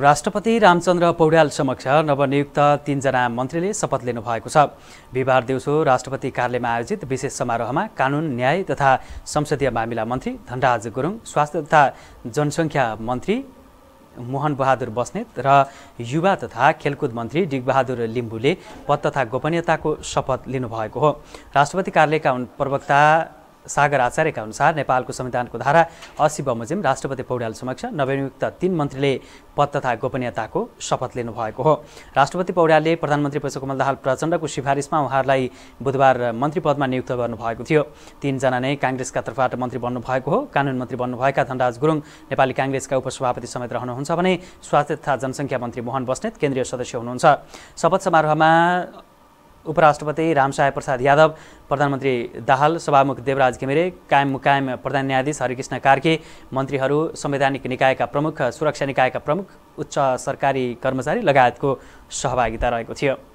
राष्ट्रपति रामचन्द्र पौड्याल समक्ष नवनियुक्त तीनजना मन्त्रीले शपथ लिनुभएको छ बिहिबार दिउँसो राष्ट्रपति कार्यालयमा आयोजित विशेष समारोहमा कानुन न्याय तथा संसदीय मामिला मन्त्री धनराज गुरुङ स्वास्थ्य तथा जनसङ्ख्या मन्त्री मोहन बहादुर बस्नेत र युवा तथा खेलकुद मन्त्री डिगबहादुर लिम्बूले पद तथा गोपनीयताको शपथ लिनुभएको हो राष्ट्रपति कार्यालयका प्रवक्ता सागर आचार्यका अनुसार नेपालको संविधानको धारा असी बमोजिम राष्ट्रपति पौड्याल समक्ष नवनियुक्त तीन मन्त्रीले पद तथा गोपनीयताको शपथ लिनुभएको हो राष्ट्रपति पौड्यालले प्रधानमन्त्री पुष्पकमल दाहाल प्रचण्डको सिफारिसमा उहाँहरूलाई बुधबार मन्त्री पदमा नियुक्त गर्नुभएको थियो तिनजना नै काङ्ग्रेसका तर्फबाट मन्त्री बन्नुभएको हो कानुन मन्त्री बन्नुभएका धनराज गुरुङ नेपाली काङ्ग्रेसका उपसभापति समेत रहनुहुन्छ भने स्वास्थ्य तथा जनसङ्ख्या मन्त्री मोहन बस्नेत केन्द्रीय सदस्य हुनुहुन्छ शपथ समारोहमा उपराष्ट्रपति रामसाय प्रसाद यादव प्रधानमन्त्री दाहाल सभामुख देवराज घिमिरे कायम मुकायम प्रधान न्यायाधीश हरिकृष्ण कार्के मन्त्रीहरू संवैधानिक निकायका प्रमुख सुरक्षा निकायका प्रमुख उच्च सरकारी कर्मचारी लगायतको सहभागिता रहेको थियो